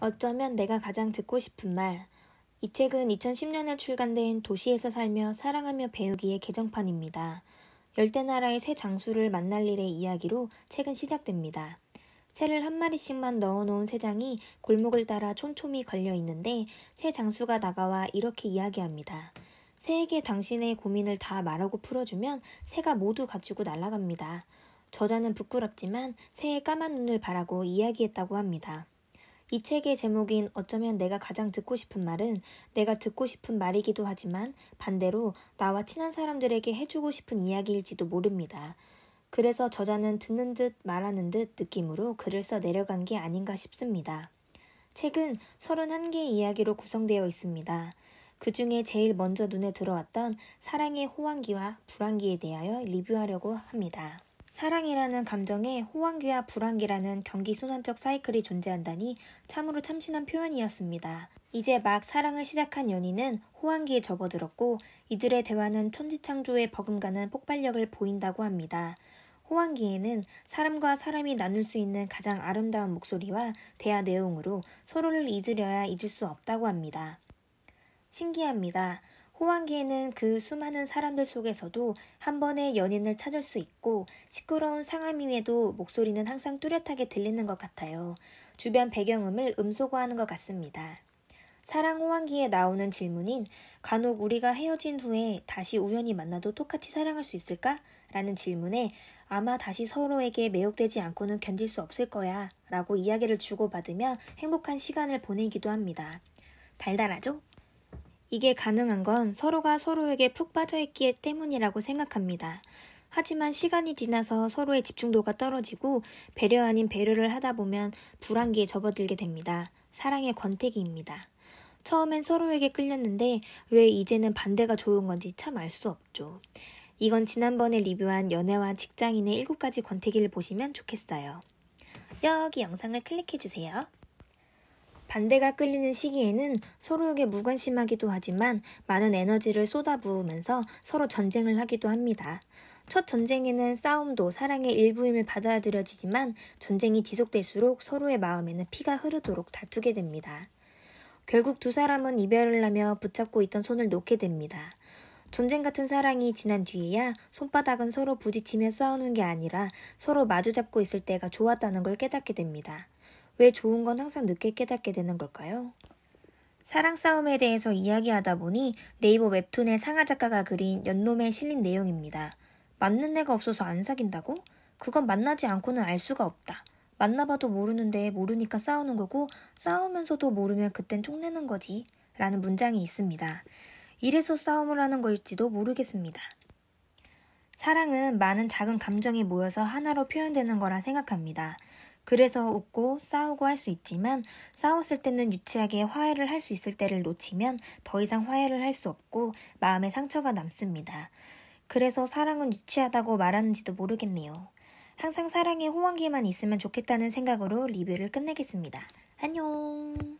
어쩌면 내가 가장 듣고 싶은 말. 이 책은 2010년에 출간된 도시에서 살며 사랑하며 배우기의 개정판입니다. 열대 나라의 새 장수를 만날 일의 이야기로 책은 시작됩니다. 새를 한 마리씩만 넣어놓은 새장이 골목을 따라 촘촘히 걸려 있는데 새 장수가 나가와 이렇게 이야기합니다. 새에게 당신의 고민을 다 말하고 풀어주면 새가 모두 갖추고 날아갑니다. 저자는 부끄럽지만 새의 까만 눈을 바라고 이야기했다고 합니다. 이 책의 제목인 어쩌면 내가 가장 듣고 싶은 말은 내가 듣고 싶은 말이기도 하지만 반대로 나와 친한 사람들에게 해주고 싶은 이야기일지도 모릅니다. 그래서 저자는 듣는 듯 말하는 듯 느낌으로 글을 써 내려간 게 아닌가 싶습니다. 책은 31개의 이야기로 구성되어 있습니다. 그 중에 제일 먼저 눈에 들어왔던 사랑의 호황기와 불황기에 대하여 리뷰하려고 합니다. 사랑이라는 감정에 호황기와 불황기라는 경기순환적 사이클이 존재한다니 참으로 참신한 표현이었습니다. 이제 막 사랑을 시작한 연인은 호황기에 접어들었고 이들의 대화는 천지창조의 버금가는 폭발력을 보인다고 합니다. 호황기에는 사람과 사람이 나눌 수 있는 가장 아름다운 목소리와 대화 내용으로 서로를 잊으려야 잊을 수 없다고 합니다. 신기합니다. 호황기에는 그 수많은 사람들 속에서도 한 번의 연인을 찾을 수 있고 시끄러운 상암임에도 목소리는 항상 뚜렷하게 들리는 것 같아요. 주변 배경음을 음소거하는 것 같습니다. 사랑 호황기에 나오는 질문인 간혹 우리가 헤어진 후에 다시 우연히 만나도 똑같이 사랑할 수 있을까? 라는 질문에 아마 다시 서로에게 매혹되지 않고는 견딜 수 없을 거야 라고 이야기를 주고받으며 행복한 시간을 보내기도 합니다. 달달하죠? 이게 가능한 건 서로가 서로에게 푹 빠져있기 때문이라고 생각합니다. 하지만 시간이 지나서 서로의 집중도가 떨어지고 배려 아닌 배려를 하다 보면 불안기에 접어들게 됩니다. 사랑의 권태기입니다. 처음엔 서로에게 끌렸는데 왜 이제는 반대가 좋은 건지 참 알 수 없죠. 이건 지난번에 리뷰한 연애와 직장인의 7가지 권태기를 보시면 좋겠어요. 여기 영상을 클릭해주세요. 반대가 끌리는 시기에는 서로에게 무관심하기도 하지만 많은 에너지를 쏟아부으면서 서로 전쟁을 하기도 합니다. 첫 전쟁에는 싸움도 사랑의 일부임을 받아들여지지만 전쟁이 지속될수록 서로의 마음에는 피가 흐르도록 다투게 됩니다. 결국 두 사람은 이별을 하며 붙잡고 있던 손을 놓게 됩니다. 전쟁 같은 사랑이 지난 뒤에야 손바닥은 서로 부딪히며 싸우는 게 아니라 서로 마주잡고 있을 때가 좋았다는 걸 깨닫게 됩니다. 왜 좋은 건 항상 늦게 깨닫게 되는 걸까요? 사랑 싸움에 대해서 이야기하다 보니 네이버 웹툰의 상하 작가가 그린 연놈에 실린 내용입니다. 맞는 애가 없어서 안 사귄다고? 그건 만나지 않고는 알 수가 없다. 만나봐도 모르는데 모르니까 싸우는 거고 싸우면서도 모르면 그땐 총내는 거지. 라는 문장이 있습니다. 이래서 싸움을 하는 거일지도 모르겠습니다. 사랑은 많은 작은 감정이 모여서 하나로 표현되는 거라 생각합니다. 그래서 웃고 싸우고 할 수 있지만 싸웠을 때는 유치하게 화해를 할 수 있을 때를 놓치면 더 이상 화해를 할 수 없고 마음에 상처가 남습니다. 그래서 사랑은 유치하다고 말하는지도 모르겠네요. 항상 사랑에 호황기만 있으면 좋겠다는 생각으로 리뷰를 끝내겠습니다. 안녕!